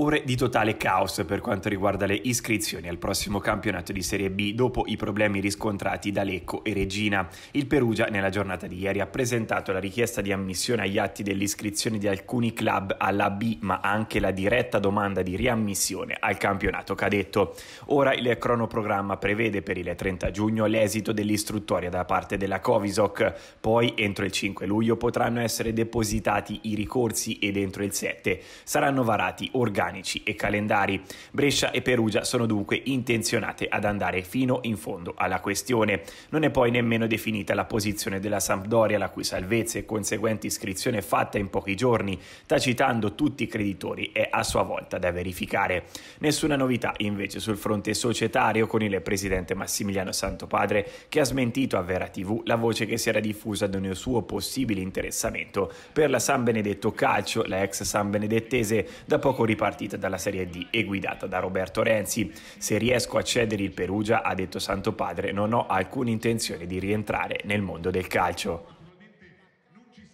Ore di totale caos per quanto riguarda le iscrizioni al prossimo campionato di Serie B dopo i problemi riscontrati da Lecco e Regina. Il Perugia nella giornata di ieri ha presentato la richiesta di ammissione agli atti dell'iscrizione di alcuni club alla B ma anche la diretta domanda di riammissione al campionato cadetto. Ora il cronoprogramma prevede per il 30 giugno l'esito dell'istruttoria da parte della Covisoc, poi entro il 5 luglio potranno essere depositati i ricorsi ed entro il 7 saranno varati organi organici e calendari. Brescia e Perugia sono dunque intenzionate ad andare fino in fondo alla questione. Non è poi nemmeno definita la posizione della Sampdoria, la cui salvezza e conseguente iscrizione fatta in pochi giorni, tacitando tutti i creditori, è a sua volta da verificare. Nessuna novità invece sul fronte societario con il presidente Massimiliano Santopadre che ha smentito a Vera TV la voce che si era diffusa di un suo possibile interessamento per la San Benedetto Calcio, la ex San Benedettese, da poco ripartita partita dalla Serie D e guidata da Roberto Renzi. Se riesco a cedere il Perugia, ha detto Santo Padre, non ho alcuna intenzione di rientrare nel mondo del calcio.